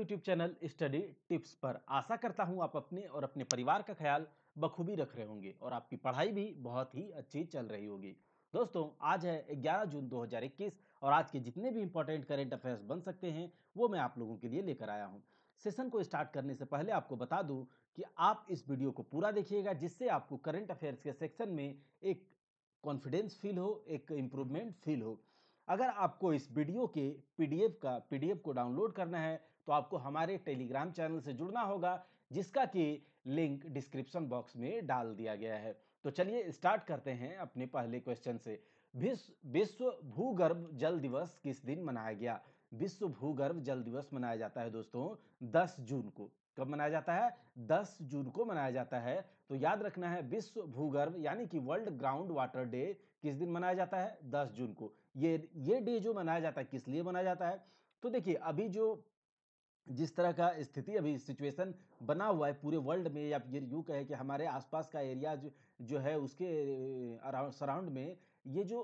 YouTube channel study tips पर आशा करता हूँ आप अपने और अपने परिवार का ख्याल बखूबी रख रहे होंगे और आपकी पढ़ाई भी बहुत ही अच्छी चल रही होगी दोस्तों आज है 11 जून 2021 और आज के जितने भी इंपॉर्टेंट करेंट अफेयर्स बन सकते हैं वो मैं आप लोगों के लिए लेकर आया हूँ सेशन को स्टार्ट करने से पहले आपको बता दूँ कि आप इस वीडियो को पूरा देखिएगा जिससे आपको करंट अफेयर्स के सेक्शन में एक कॉन्फिडेंस फील हो एक इम्प्रूवमेंट फील हो अगर आपको इस वीडियो के पीडीएफ का पीडीएफ को डाउनलोड करना है तो आपको हमारे टेलीग्राम चैनल से जुड़ना होगा जिसका कि लिंक डिस्क्रिप्शन बॉक्स में डाल दिया गया है तो चलिए स्टार्ट करते हैं अपने पहले क्वेश्चन से विश्व भूगर्भ जल दिवस किस दिन मनाया गया विश्व भूगर्भ जल दिवस मनाया जाता है दोस्तों 10 जून को कब मनाया जाता है 10 जून को मनाया जाता है तो याद रखना है विश्व भूगर्भ यानी कि वर्ल्ड ग्राउंड वाटर डे किस दिन मनाया जाता है 10 जून को ये ये डे जो मनाया जाता है किस लिए मनाया जाता है तो देखिए अभी जो जिस तरह का स्थिति अभी सिचुएशन बना हुआ है पूरे वर्ल्ड में या ये यूँ कहें कि हमारे आसपास का एरिया जो जो है उसके अराउंड सराउंड में ये जो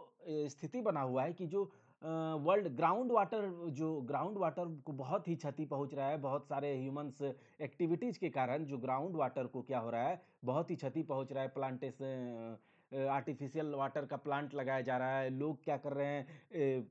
स्थिति बना हुआ है कि जो वर्ल्ड ग्राउंड वाटर जो ग्राउंड वाटर को बहुत ही क्षति पहुंच रहा है बहुत सारे ह्यूमंस एक्टिविटीज़ के कारण जो ग्राउंड वाटर को क्या हो रहा है बहुत ही क्षति पहुंच रहा है प्लांटेशन आर्टिफिशियल वाटर का प्लांट लगाया जा रहा है लोग क्या कर रहे हैं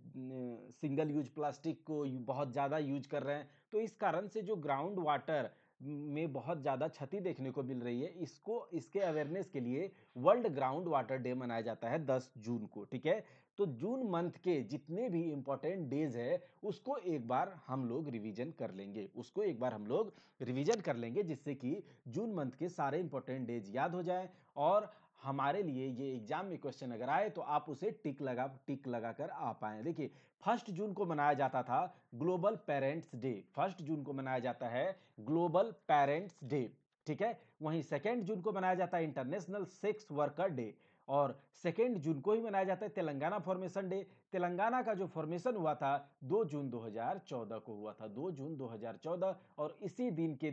सिंगल यूज प्लास्टिक को बहुत ज़्यादा यूज कर रहे हैं तो इस कारण से जो ग्राउंड वाटर में बहुत ज़्यादा क्षति देखने को मिल रही है इसको इसके अवेयरनेस के लिए वर्ल्ड ग्राउंड वाटर डे मनाया जाता है 10 जून को ठीक है तो जून मंथ के जितने भी इम्पोर्टेंट डेज है उसको एक बार हम लोग रिवीजन कर लेंगे उसको एक बार हम लोग रिवीजन कर लेंगे जिससे कि जून मंथ के सारे इम्पोर्टेंट डेज याद हो जाए और हमारे लिए ये एग्जाम में क्वेश्चन अगर आए तो आप उसे टिक लगा टिक लगा कर आ पाए देखिए फर्स्ट जून को मनाया जाता था global parents day first June को मनाया जाता है ग्लोबल पेरेंट्स डे ठीक है वहीं सेकेंड जून को मनाया जाता है इंटरनेशनल सेक्स वर्कर डे और सेकेंड जून को ही मनाया जाता है तेलंगाना फॉर्मेशन डे तेलंगाना का जो फॉर्मेशन हुआ था दो जून 2014 को हुआ था दो जून 2014 और इसी दिन के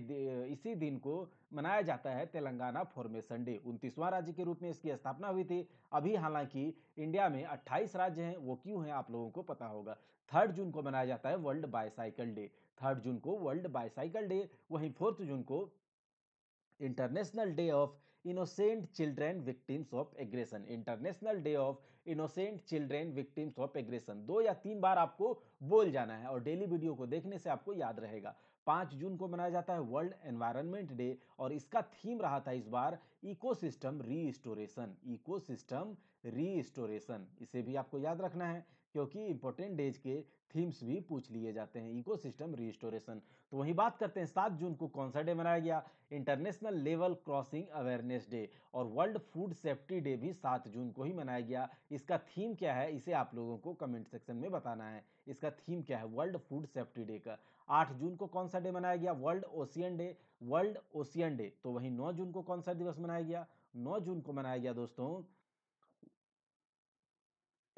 इसी दिन को मनाया जाता है तेलंगाना फॉर्मेशन डे उनतीसवां राज्य के रूप में इसकी स्थापना हुई थी अभी हालांकि इंडिया में 28 राज्य हैं वो क्यों हैं आप लोगों को पता होगा थर्ड जून को मनाया जाता है world bicycle day third June को वर्ल्ड बायसाइकिल डे वहीं फोर्थ जून को international day of innocent children victims of aggression international day of innocent children victims of aggression दो या तीन बार आपको बोल जाना है और डेली वीडियो को देखने से आपको याद रहेगा पाँच जून को मनाया जाता है वर्ल्ड एनवायरनमेंट डे और इसका थीम रहा था इस बार इकोसिस्टम रीस्टोरेशन इकोसिस्टम रीस्टोरेशन इसे भी आपको याद रखना है क्योंकि इंपॉर्टेंट डेज के थीम्स भी पूछ लिए जाते हैं इकोसिस्टम रिस्टोरेशन तो वहीं बात करते हैं सात जून को कौन सा डे मनाया गया international level crossing awareness day और वर्ल्ड फूड सेफ्टी डे भी सात जून को ही मनाया गया इसका थीम क्या है इसे आप लोगों को कमेंट सेक्शन में बताना है इसका थीम क्या है वर्ल्ड फूड सेफ्टी डे का आठ जून को कौन सा डे मनाया गया world ocean day world ocean day तो वहीं नौ जून को कौन सा दिवस मनाया गया नौ जून को मनाया गया दोस्तों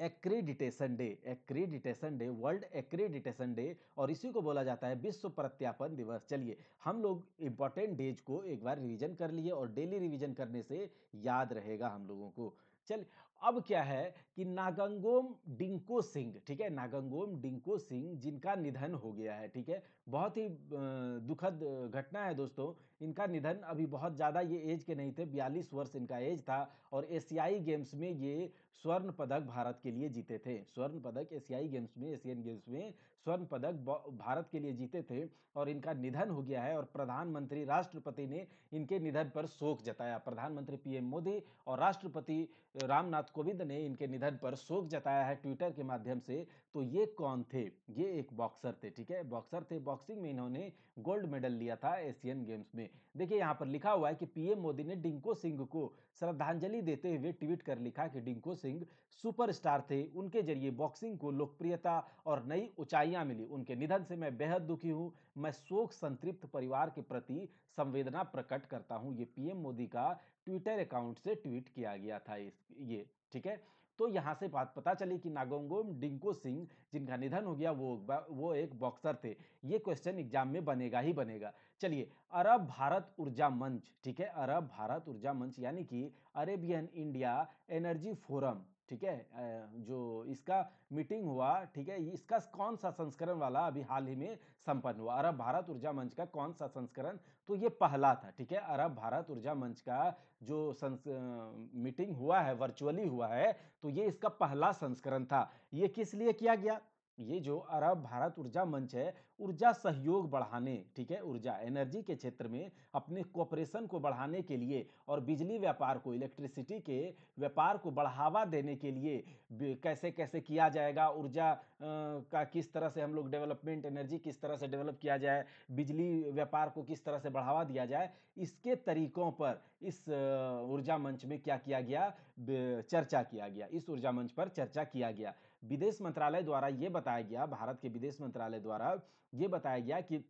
accreditation day accreditation day world accreditation day और इसी को बोला जाता है विश्व प्रत्यापन दिवस चलिए हम लोग इंपॉर्टेंट डेज को एक बार रिवीजन कर लिए और डेली रिवीजन करने से याद रहेगा हम लोगों को चल अब क्या है कि नागंगोम डिंको सिंह ठीक है नागंगोम डिंको सिंह जिनका निधन हो गया है ठीक है बहुत ही दुखद घटना है दोस्तों इनका निधन अभी बहुत ज़्यादा ये एज के नहीं थे बयालीस वर्ष इनका एज था और एशियाई गेम्स में ये स्वर्ण पदक भारत के लिए जीते थे स्वर्ण पदक एशियाई गेम्स में एशियन गेम्स में स्वर्ण पदक भारत के लिए जीते थे और इनका निधन हो गया है और प्रधानमंत्री राष्ट्रपति ने इनके निधन पर शोक जताया प्रधानमंत्री पीएम मोदी और राष्ट्रपति रामनाथ कोविंद ने इनके निधन पर शोक जताया है ट्विटर के माध्यम से तो ये कौन थे ये एक बॉक्सर थे ठीक है बॉक्सर थे बॉक्सिंग में इन्होंने गोल्ड मेडल लिया था एशियन गेम्स में देखिए यहाँ पर लिखा हुआ है कि पीएम मोदी ने डिंको सिंह को श्रद्धांजलि देते हुए ट्वीट कर लिखा कि डिंको सिंह सुपरस्टार थे उनके जरिए बॉक्सिंग को लोकप्रियता और नई ऊंचाइयां मिली उनके निधन से मैं बेहद दुखी हूँ मैं शोक संतृप्त परिवार के प्रति संवेदना प्रकट करता हूँ ये पीएम मोदी का ट्विटर अकाउंट से ट्वीट किया गया था ये ठीक है तो यहाँ से बात पता चली कि नागोंगोम डिंको सिंह जिनका निधन हो गया वो वो एक बॉक्सर थे ये क्वेश्चन एग्जाम में बनेगा ही बनेगा चलिए अरब भारत ऊर्जा मंच ठीक है अरब भारत ऊर्जा मंच यानी कि अरेबियन इंडिया एनर्जी फोरम ठीक है जो इसका मीटिंग हुआ ठीक है इसका कौन सा संस्करण वाला अभी हाल ही में संपन्न हुआ अरब भारत ऊर्जा मंच का कौन सा संस्करण तो ये पहला था ठीक है अरब भारत ऊर्जा मंच का जो संस मीटिंग हुआ है वर्चुअली हुआ है तो ये इसका पहला संस्करण था ये किस लिए किया गया ये जो अरब भारत ऊर्जा मंच है ऊर्जा सहयोग बढ़ाने ठीक है ऊर्जा एनर्जी के क्षेत्र में अपने कॉपरेशन को बढ़ाने के लिए और बिजली व्यापार को इलेक्ट्रिसिटी के व्यापार को बढ़ावा देने के लिए कैसे कैसे किया जाएगा ऊर्जा का किस तरह से हम लोग डेवलपमेंट एनर्जी किस तरह से डेवलप किया जाए बिजली व्यापार को किस तरह से बढ़ावा दिया जाए इसके तरीकों पर इस ऊर्जा मंच में क्या किया गया चर्चा किया गया इस ऊर्जा मंच पर चर्चा किया गया विदेश मंत्रालय द्वारा ये बताया गया भारत के विदेश मंत्रालय द्वारा ये बताया गया कि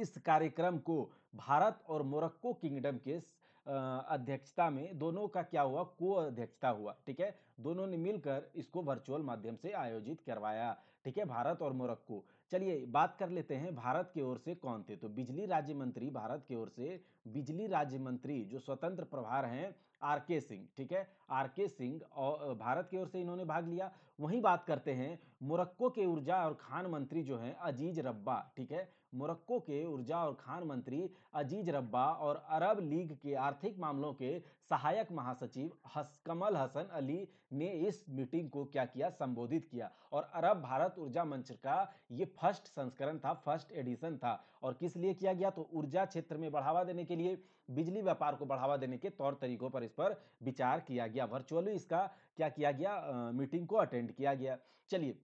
इस कार्यक्रम को भारत और मोरक्को किंगडम के अध्यक्षता में दोनों का क्या हुआ को अध्यक्षता हुआ ठीक है दोनों ने मिलकर इसको वर्चुअल माध्यम से आयोजित करवाया ठीक है भारत और मोरक्को चलिए बात कर लेते हैं भारत की ओर से कौन थे तो बिजली राज्य मंत्री भारत की ओर से बिजली राज्य मंत्री जो स्वतंत्र प्रभार हैं आर के सिंह ठीक है आर के सिंह और भारत की ओर से इन्होंने भाग लिया वहीं बात करते हैं मोरक्को के ऊर्जा और खान मंत्री जो हैं अजीज रब्बा ठीक है मोरक्को के ऊर्जा और खान मंत्री अजीज रब्बा और अरब लीग के आर्थिक मामलों के सहायक महासचिव हस कमल हसन अली ने इस मीटिंग को क्या किया संबोधित किया और अरब भारत ऊर्जा मंच का ये फर्स्ट संस्करण था फर्स्ट एडिशन था और किस लिए किया गया तो ऊर्जा क्षेत्र में बढ़ावा देने के लिए बिजली व्यापार को बढ़ावा देने के तौर तरीकों पर इस पर विचार किया गया वर्चुअली इसका क्या किया गया आ, मीटिंग को अटेंड किया गया चलिए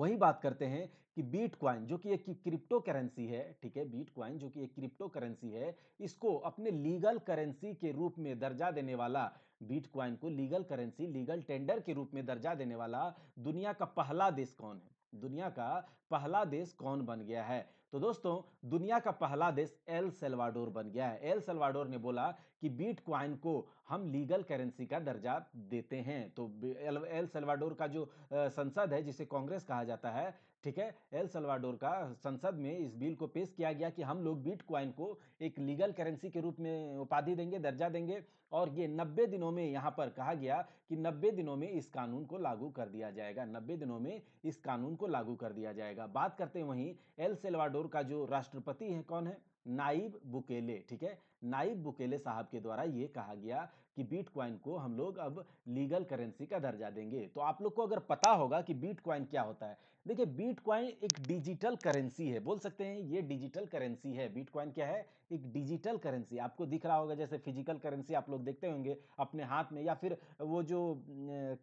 वही बात करते हैं कि बीट क्वाइन जो कि एक क्रिप्टो करेंसी है ठीक है बीट क्वाइन जो कि एक क्रिप्टो करेंसी है इसको अपने लीगल करेंसी के रूप में दर्जा देने वाला बीट क्वाइन को लीगल करेंसी लीगल टेंडर के रूप में दर्जा देने वाला दुनिया का पहला देश कौन है दुनिया का पहला देश कौन बन गया है तो दोस्तों दुनिया का पहला देश एल सेल्वाडोर बन गया है एल सेल्वाडोर ने बोला कि बीट क्वाइन को हम लीगल करेंसी का दर्जा देते हैं तो एल सेल्वाडोर का जो संसद है जिसे कांग्रेस कहा जाता है ठीक है एल सल्वाडोर का संसद में इस बिल को पेश किया गया कि हम लोग बीट क्वाइन को एक लीगल करेंसी के रूप में उपाधि देंगे दर्जा देंगे और ये नब्बे दिनों में यहाँ पर कहा गया कि नब्बे दिनों में इस कानून को लागू कर दिया जाएगा नब्बे दिनों में इस कानून को लागू कर दिया जाएगा बात करते वहीं एल सेल्वाडोर का जो राष्ट्रपति है कौन है नाइब बुकेले ठीक है नाइब बुकेले साहब के द्वारा ये कहा गया कि बीटकॉइन को हम लोग अब लीगल करेंसी का दर्जा देंगे तो आप लोग को अगर पता होगा कि बीटकॉइन क्या होता है देखिए बीटकॉइन एक डिजिटल करेंसी है बोल सकते हैं ये डिजिटल करेंसी है क्वाइन क्या है एक डिजिटल करेंसी आपको दिख रहा होगा जैसे फिजिकल करेंसी आप लोग देखते होंगे अपने हाथ में या फिर वो जो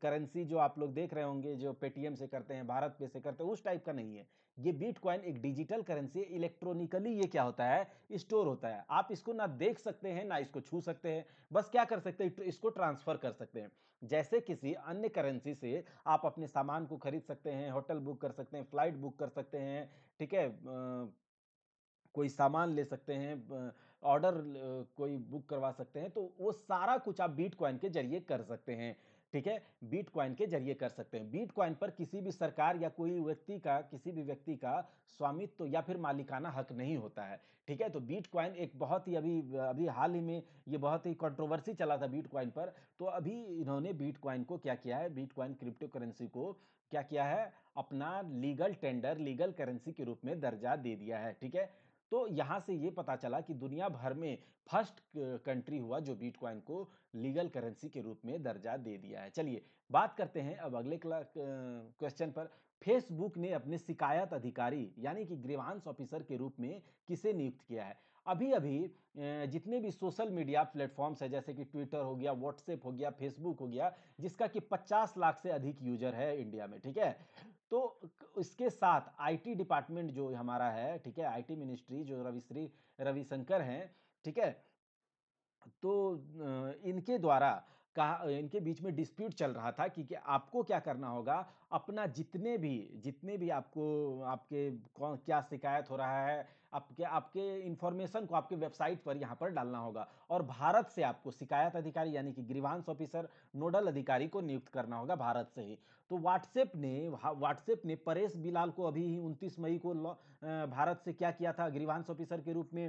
करेंसी जो आप लोग देख रहे होंगे जो पेटीएम से करते हैं भारत पे से करते हैं उस टाइप का नहीं है ये बीट कॉइन एक डिजिटल करेंसी है इलेक्ट्रॉनिकली ये क्या होता है स्टोर होता है आप इसको ना देख सकते हैं ना इसको छू सकते हैं बस क्या कर सकते हैं इसको ट्रांसफर कर सकते हैं जैसे किसी अन्य करेंसी से आप अपने सामान को खरीद सकते हैं होटल बुक कर सकते हैं फ्लाइट बुक कर सकते हैं ठीक है कोई सामान ले सकते हैं ऑर्डर कोई बुक करवा सकते हैं तो वो सारा कुछ आप बीट कॉइन के जरिए कर सकते हैं ठीक है बीट कॉइन के जरिए कर सकते हैं बीट कॉइन पर किसी भी सरकार या कोई व्यक्ति का किसी भी व्यक्ति का स्वामित्व तो या फिर मालिकाना हक नहीं होता है ठीक है तो बीट क्वाइन एक बहुत ही अभी अभी हाल ही में ये बहुत ही कंट्रोवर्सी चला था बीट क्वाइन पर तो अभी इन्होंने बीट कॉइन को क्या किया है बीट क्वाइन क्रिप्टो करेंसी को क्या किया है अपना लीगल टेंडर लीगल करेंसी के रूप में दर्जा दे दिया है ठीक है तो यहाँ से ये पता चला कि दुनिया भर में फर्स्ट कंट्री हुआ जो बिटकॉइन को लीगल करेंसी के रूप में दर्जा दे दिया है चलिए बात करते हैं अब अगले क्वेश्चन पर फेसबुक ने अपने शिकायत अधिकारी यानी कि ग्रीवांस ऑफिसर के रूप में किसे नियुक्त किया है अभी अभी जितने भी सोशल मीडिया प्लेटफॉर्म्स है जैसे कि ट्विटर हो गया व्हाट्सएप हो गया फेसबुक हो गया जिसका कि 50 लाख से अधिक यूजर है इंडिया में ठीक है तो इसके साथ आईटी डिपार्टमेंट जो हमारा है ठीक है आईटी मिनिस्ट्री जो रविश्री रविशंकर हैं ठीक है तो इनके द्वारा कहा इनके बीच में डिस्प्यूट चल रहा था कि, कि आपको क्या करना होगा अपना जितने भी जितने भी आपको आपके कौन क्या शिकायत हो रहा है आपके आपके इंफॉर्मेशन को आपके वेबसाइट पर यहाँ पर डालना होगा और भारत से आपको शिकायत अधिकारी यानी कि ग्रीवांश ऑफिसर नोडल अधिकारी को नियुक्त करना होगा भारत से ही तो व्हाट्सएप ने व्हाट्सएप ने परेश बिलाल को अभी ही उनतीस मई को भारत से क्या किया था ग्रीवांश ऑफिसर के रूप में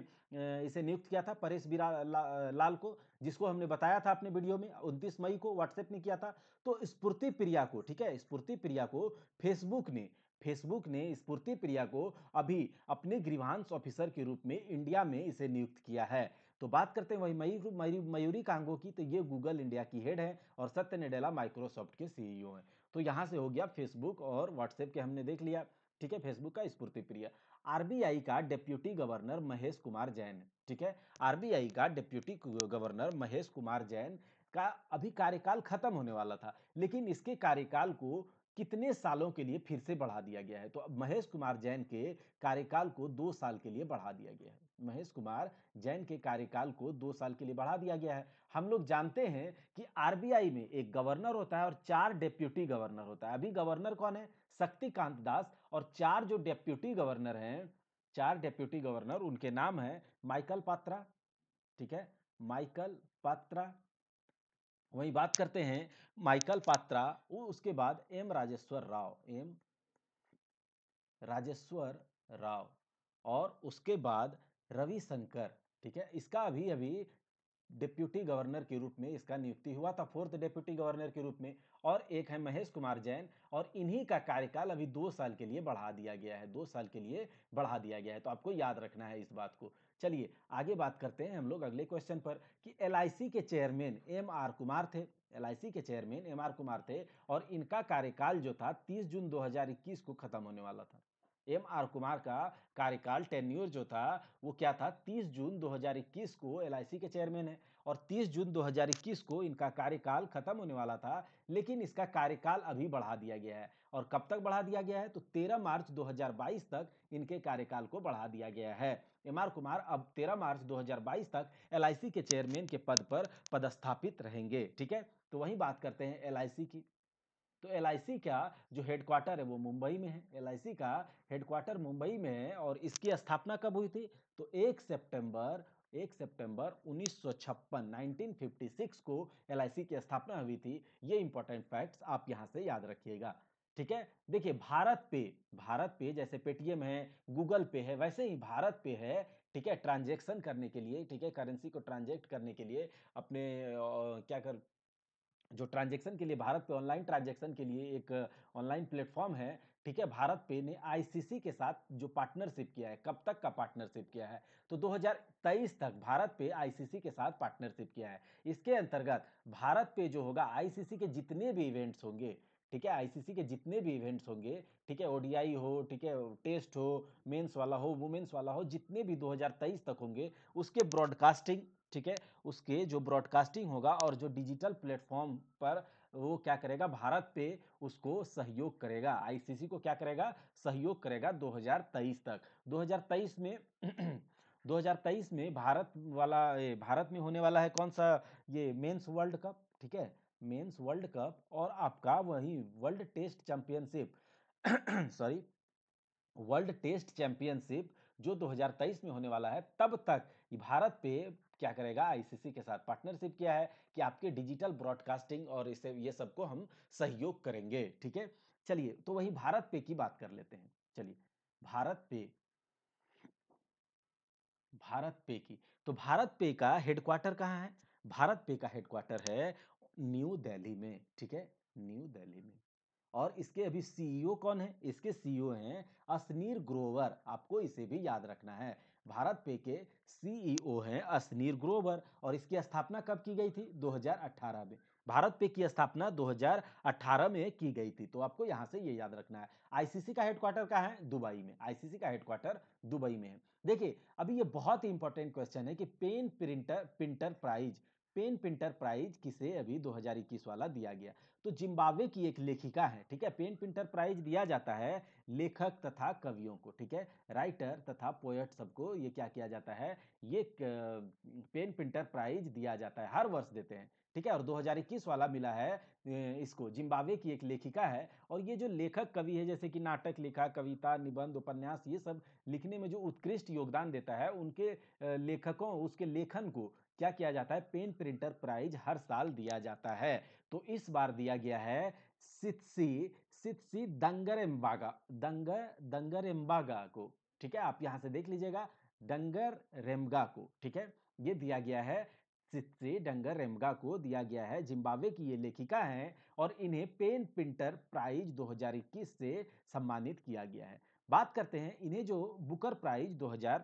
इसे नियुक्त किया था परेश बिलाल ला, लाल को जिसको हमने बताया था अपने वीडियो में उनतीस मई को व्हाट्सएप ने किया था तो स्फूर्ति प्रिया को ठीक है स्फूर्ति प्रिया को फेसबुक ने फेसबुक ने स्फूर्ति प्रिया को अभी अपने ग्रीवांस ऑफिसर के रूप में इंडिया में इसे नियुक्त किया है तो बात करते हैं वही मयूर मयूरी, मयूरी कांगो की तो ये गूगल इंडिया की हेड है और सत्य नडेला माइक्रोसॉफ्ट के सीईओ हैं तो यहाँ से हो गया फेसबुक और व्हाट्सएप के हमने देख लिया ठीक है फेसबुक का स्फूर्ति प्रिया आरबीआई का डिप्यूटी गवर्नर महेश कुमार जैन ठीक है आरबीआई का डिप्यूटी गवर्नर महेश कुमार जैन का अभी कार्यकाल खत्म होने वाला था लेकिन इसके कार्यकाल को कितने सालों के लिए फिर से बढ़ा दिया गया है तो अब महेश कुमार जैन के कार्यकाल को दो साल के लिए बढ़ा दिया गया है महेश कुमार जैन के कार्यकाल को दो साल के लिए बढ़ा दिया गया है हम लोग जानते हैं कि आरबीआई में एक गवर्नर होता है और चार डेप्यूटी गवर्नर होता है अभी गवर्नर कौन है शक्तिकांत दास और चार जो डेप्यूटी गवर्नर हैं चार डेप्यूटी गवर्नर उनके नाम है माइकल पात्रा ठीक है माइकल पात्रा वहीं बात करते हैं माइकल पात्रा उसके बाद एम राजेश्वर राव एम राजेश्वर राव और उसके बाद रविशंकर ठीक है इसका अभी अभी डिप्यूटी गवर्नर के रूप में इसका नियुक्ति हुआ था फोर्थ डिप्यूटी गवर्नर के रूप में और एक है महेश कुमार जैन और इन्हीं का कार्यकाल अभी दो साल के लिए बढ़ा दिया गया है दो साल के लिए बढ़ा दिया गया है तो आपको याद रखना है इस बात को चलिए आगे बात करते हैं हम लोग अगले क्वेश्चन पर कि एल के चेयरमैन एम आर कुमार थे एल के चेयरमैन एम आर कुमार थे और इनका कार्यकाल जो था 30 जून 2021 को खत्म होने वाला था एम आर कुमार का कार्यकाल टेन्यूर जो था वो क्या था 30 जून 2021 को एल के चेयरमैन है और 30 जून 2021 को इनका कार्यकाल खत्म होने वाला था लेकिन इसका कार्यकाल अभी बढ़ा दिया गया है और कब तक बढ़ा दिया गया है तो 13 मार्च 2022 तक इनके कार्यकाल को बढ़ा दिया गया है एम आर कुमार अब 13 मार्च 2022 तक एल के चेयरमैन के पद पर पदस्थापित रहेंगे ठीक है तो वही बात करते हैं एल की तो एल का जो हेडक्वार्टर है वो मुंबई में है एल का हेडक्वार्टर मुंबई में है और इसकी स्थापना कब हुई थी तो एक सितंबर एक सितंबर 1956 1956 को एल की स्थापना हुई थी ये इंपॉर्टेंट फैक्ट्स आप यहाँ से याद रखिएगा ठीक है देखिए भारत पे भारत पे जैसे पेटीएम है गूगल पे है वैसे ही भारत पे है ठीक है ट्रांजेक्शन करने के लिए ठीक है करेंसी को ट्रांजेक्ट करने के लिए अपने क्या कर जो ट्रांजेक्शन के लिए भारत पे ऑनलाइन ट्रांजेक्शन के लिए एक ऑनलाइन प्लेटफॉर्म है ठीक है भारत पे ने आईसीसी के साथ जो पार्टनरशिप किया है कब तक का पार्टनरशिप किया है तो 2023 तक भारत पे आईसीसी के साथ पार्टनरशिप किया है इसके अंतर्गत भारत पे जो होगा आईसीसी के जितने भी इवेंट्स होंगे ठीक है आईसीसी के जितने भी इवेंट्स होंगे ठीक है ओडीआई हो ठीक है टेस्ट हो मेंस वाला हो वुमेन्स वाला हो जितने भी 2023 तक होंगे उसके ब्रॉडकास्टिंग ठीक है उसके जो ब्रॉडकास्टिंग होगा और जो डिजिटल प्लेटफॉर्म पर वो क्या करेगा भारत पे उसको सहयोग करेगा आईसीसी को क्या करेगा सहयोग करेगा 2023 तक 2023 में 2023 में भारत वाला भारत में होने वाला है कौन सा ये मेंस वर्ल्ड कप ठीक है मेंस वर्ल्ड कप और आपका वही world test championship sorry world test championship जो 2023 में होने वाला है तब तक भारत पे क्या करेगा आईसीसी के साथ पार्टनरशिप किया है कि आपके डिजिटल ब्रॉडकास्टिंग और इसे ये सबको हम सहयोग करेंगे ठीक है चलिए तो वही भारत पे की बात कर लेते हैं चलिए भारत पे भारत पे की तो भारत पे का हेडक्वार्टर कहाँ है भारत पे का हेडक्वार्टर है न्यू दिल्ली में ठीक है न्यू दिल्ली में और इसके अभी सीईओ e कौन है इसके सीईओ e हैं असनीर ग्रोवर आपको इसे भी याद रखना है भारत पे के सीईओ e हैं असनीर ग्रोवर और इसकी स्थापना कब की गई थी 2018 में भारत पे की स्थापना 2018 में की गई थी तो आपको यहां से ये याद रखना है आईसीसी का हेडक्वार्टर कहाँ है दुबई में आईसीसी का हेडक्वार्टर दुबई में है देखिए अभी ये बहुत ही इंपॉर्टेंट क्वेश्चन है कि pen printer printer prize pen Pinter prize किसे अभी दो वाला दिया गया तो जिम्बाब्वे की एक लेखिका है ठीक है पेन पिंटर प्राइज दिया जाता है लेखक तथा कवियों को ठीक है राइटर तथा पोएट सबको ये क्या किया जाता है ये पेन पिंटर प्राइज दिया जाता है हर वर्ष देते हैं ठीक है और 2021 वाला मिला है इसको जिम्बाब्वे की एक लेखिका है और ये जो लेखक कवि है जैसे कि नाटक लिखा कविता निबंध उपन्यास ये सब लिखने में जो उत्कृष्ट योगदान देता है उनके लेखकों उसके लेखन को क्या किया जाता है पेन प्रिंटर प्राइज हर साल दिया जाता है तो इस बार दिया गया है सित्सी सित्सी दंगर एम्बागा दंगर दंगर एम्बागा को ठीक है आप यहां से देख लीजिएगा डंगर रेमगा को ठीक है ये दिया गया है सित्से डंगर रेमगा को दिया गया है जिम्बाब्वे की ये लेखिका हैं और इन्हें पेन प्रिंटर प्राइज 2021 से सम्मानित किया गया है बात करते हैं इन्हें जो बुकर प्राइज 2000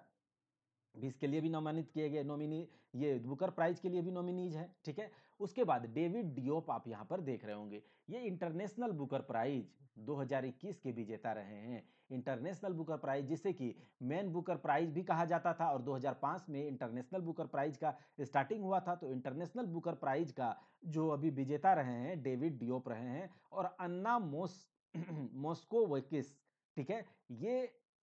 बीस के लिए भी नोमिनित किए गए नॉमिनी ये बुकर प्राइज के लिए भी नॉमिनीज है ठीक है उसके बाद डेविड डियोप आप यहाँ पर देख रहे होंगे ये इंटरनेशनल बुकर प्राइज 2021 के विजेता रहे हैं इंटरनेशनल बुकर प्राइज जिसे कि मेन बुकर प्राइज भी कहा जाता था और 2005 में इंटरनेशनल बुकर प्राइज का स्टार्टिंग हुआ था तो इंटरनेशनल बुकर प्राइज का जो अभी विजेता रहे हैं डेविड डियोप रहे हैं और अन्ना मोस मोस्को मोस्कोवकिस ठीक है ये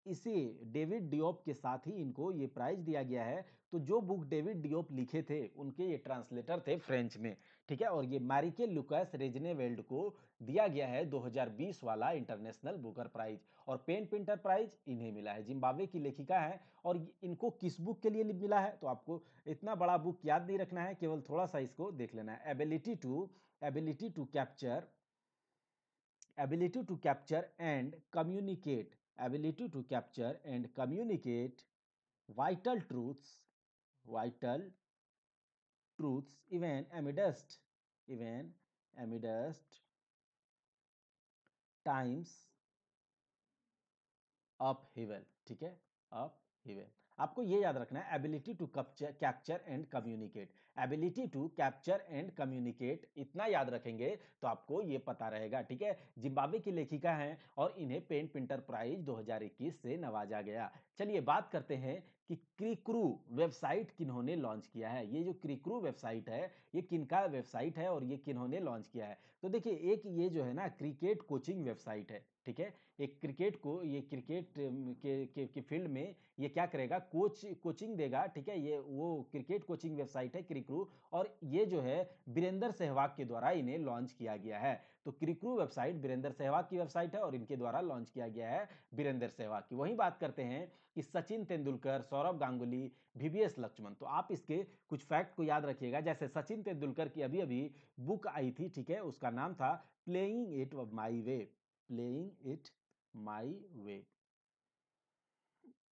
इसे डेविड डियोप के साथ ही इनको ये प्राइज दिया गया है तो जो बुक डेविड डियोप लिखे थे उनके ये ट्रांसलेटर थे फ्रेंच में ठीक है और ये मैरिके लुकास रेजनेवेल्ड को दिया गया है 2020 वाला इंटरनेशनल बुकर प्राइज और पेन प्रिंटर प्राइज इन्हें मिला है जिम्बाब्वे की लेखिका है और इनको किस बुक के लिए मिला है तो आपको इतना बड़ा बुक याद नहीं रखना है केवल थोड़ा सा इसको देख लेना है ability to ability to capture ability to capture and communicate ability to capture and communicate vital truths vital truths even amidst even amidst times upheaval ठीक है upheaval आपको ये याद रखना है ability to capture capture and communicate ability to capture and communicate इतना याद रखेंगे तो आपको ये पता रहेगा ठीक है जिम्बाब्वे की लेखिका हैं और इन्हें पेंट पिंटर प्राइज 2021 से नवाजा गया चलिए बात करते हैं कि क्रिक्रू वेबसाइट किन्होंने लॉन्च किया है ये जो क्रिक्रू वेबसाइट है ये किनका वेबसाइट है और ये किन्होंने लॉन्च किया है तो देखिए एक ये जो है ना क्रिकेट कोचिंग वेबसाइट है ठीक है एक क्रिकेट को ये क्रिकेट के के, के फील्ड में ये क्या करेगा कोच कोचिंग देगा ठीक है ये वो क्रिकेट कोचिंग वेबसाइट है क्रिक्रू और ये जो है वीरेंद्र सहवाग के द्वारा इन्हें लॉन्च किया गया है तो क्रिक्रू वेबसाइट बीरेंद्र सहवाग की वेबसाइट है और इनके द्वारा लॉन्च किया गया है बीरेंद्र सहवाग की वहीं बात करते हैं कि सचिन तेंदुलकर सौरभ गांगुली वीवीएस लक्ष्मण तो आप इसके कुछ फैक्ट को याद रखिएगा जैसे सचिन तेंदुलकर की अभी अभी बुक आई थी ठीक है उसका नाम था playing it my way playing it my way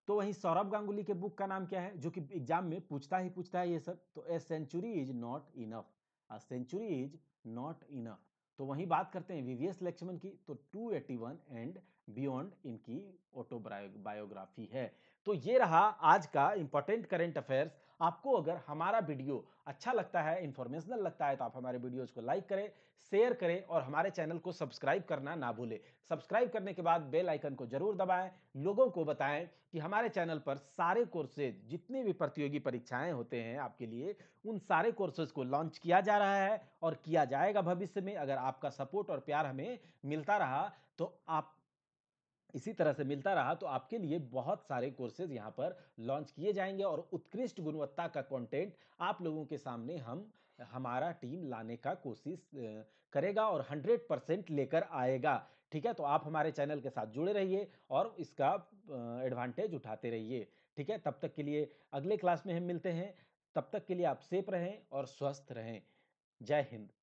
तो वहीं सौरभ गांगुली के बुक का नाम क्या है जो कि एग्जाम में पूछता ही पूछता है ये सब तो a century is not enough a century is not enough तो वहीं बात करते हैं वीवीएस लक्ष्मण की तो 281 एंड बियॉन्ड इनकी ऑटोबायोग्राफी है तो ये रहा आज का इंपॉर्टेंट करेंट अफेयर्स आपको अगर हमारा वीडियो अच्छा लगता है इन्फॉर्मेशनल लगता है तो आप हमारे वीडियोज को लाइक करें शेयर करें और हमारे चैनल को सब्सक्राइब करना ना भूलें सब्सक्राइब करने के बाद बेल आइकन को जरूर दबाएं लोगों को बताएं कि हमारे चैनल पर सारे कोर्सेज जितने भी प्रतियोगी परीक्षाएं होते हैं आपके लिए उन सारे कोर्सेज को लॉन्च किया जा रहा है और किया जाएगा भविष्य में अगर आपका सपोर्ट और प्यार हमें मिलता रहा तो आप इसी तरह से मिलता रहा तो आपके लिए बहुत सारे कोर्सेज यहाँ पर लॉन्च किए जाएंगे और उत्कृष्ट गुणवत्ता का कंटेंट आप लोगों के सामने हम हमारा टीम लाने का कोशिश करेगा और 100 परसेंट लेकर आएगा ठीक है तो आप हमारे चैनल के साथ जुड़े रहिए और इसका एडवांटेज उठाते रहिए ठीक है तब तक के लिए अगले क्लास में हम मिलते हैं तब तक के लिए आप सेफ रहें और स्वस्थ रहें जय हिंद